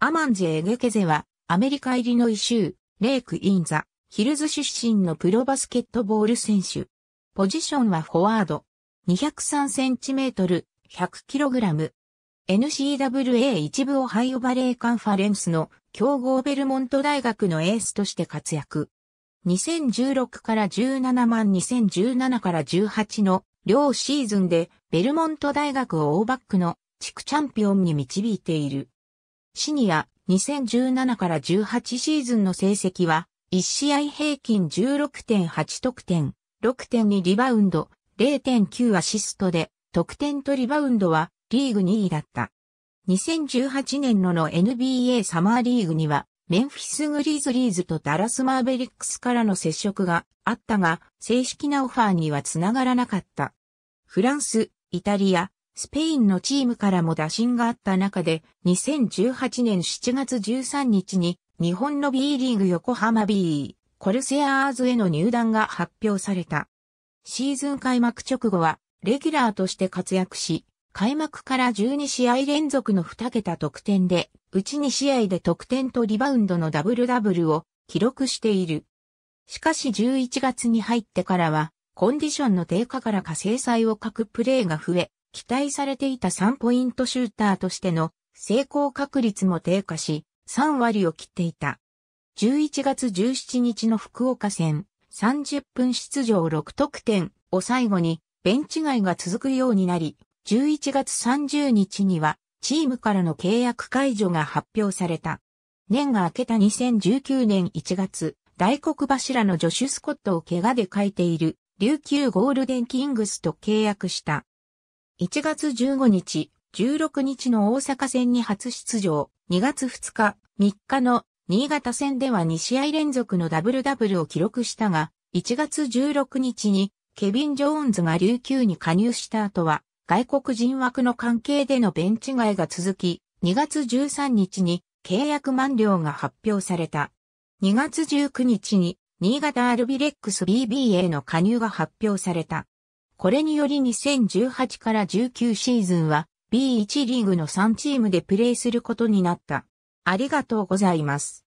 アマンジェ・エゲケゼは、アメリカ入りのイ州、レイク・イン・ザ・ヒルズ出身のプロバスケットボール選手。ポジションはフォワード。2 0 3トル、1 0 0ラム。n c w a 一部オハイオバレーカンファレンスの強豪ベルモント大学のエースとして活躍。2016から17万2017から18の両シーズンでベルモント大学をオーバックの地区チャンピオンに導いている。シニア2017から18シーズンの成績は、1試合平均16.8得点、6.2リバウンド、0.9アシストで、得点とリバウンドはリーグ2位だった。2018年のの NBA サマーリーグには、メンフィスグリーズリーズとダラスマーベリックスからの接触があったが、正式なオファーにはつながらなかった。フランス、イタリア、スペインのチームからも打診があった中で、2018年7月13日に、日本の B リーグ横浜 B、コルセアーズへの入団が発表された。シーズン開幕直後は、レギュラーとして活躍し、開幕から12試合連続の2桁得点で、うち2試合で得点とリバウンドのダブルダブルを記録している。しかし11月に入ってからは、コンディションの低下からか制裁を欠くプレーが増え、期待されていた3ポイントシューターとしての成功確率も低下し、3割を切っていた。11月17日の福岡戦、30分出場6得点を最後に、ベンチ外が続くようになり、11月30日には、チームからの契約解除が発表された。年が明けた2019年1月、大黒柱のジョシュ・スコットを怪我で書いている琉球ゴールデンキングスと契約した。1月15日、16日の大阪戦に初出場、2月2日、3日の新潟戦では2試合連続のダブルダブルを記録したが、1月16日にケビン・ジョーンズが琉球に加入した後は、外国人枠の関係でのベンチ外が続き、2月13日に契約満了が発表された。2月19日に新潟アルビレックス BBA の加入が発表された。これにより2018から19シーズンは B1 リーグの3チームでプレーすることになった。ありがとうございます。